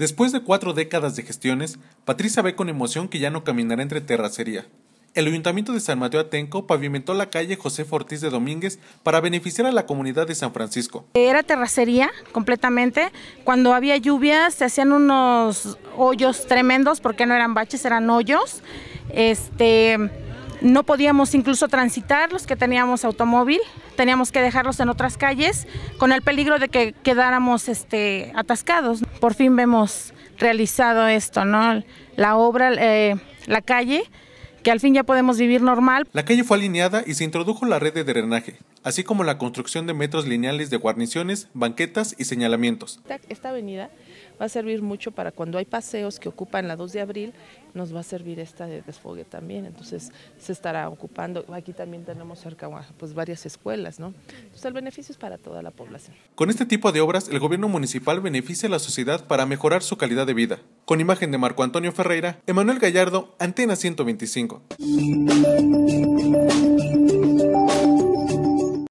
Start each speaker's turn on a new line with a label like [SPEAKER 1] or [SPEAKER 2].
[SPEAKER 1] Después de cuatro décadas de gestiones, Patricia ve con emoción que ya no caminará entre terracería. El Ayuntamiento de San Mateo Atenco pavimentó la calle José Ortiz de Domínguez para beneficiar a la comunidad de San Francisco.
[SPEAKER 2] Era terracería completamente. Cuando había lluvias se hacían unos hoyos tremendos porque no eran baches, eran hoyos. Este no podíamos incluso transitar los que teníamos automóvil, teníamos que dejarlos en otras calles con el peligro de que quedáramos este, atascados. Por fin vemos realizado esto, ¿no? La obra, eh, la calle, que al fin ya podemos vivir normal.
[SPEAKER 1] La calle fue alineada y se introdujo la red de drenaje, así como la construcción de metros lineales de guarniciones, banquetas y señalamientos.
[SPEAKER 3] esta avenida va a servir mucho para cuando hay paseos que ocupan la 2 de abril, nos va a servir esta de desfogue también, entonces se estará ocupando, aquí también tenemos cerca pues varias escuelas, ¿no? Entonces el beneficio es para toda
[SPEAKER 1] la población. Con este tipo de obras, el gobierno municipal beneficia a la sociedad para mejorar su calidad de vida. Con imagen de Marco Antonio Ferreira, Emanuel Gallardo, Antena 125.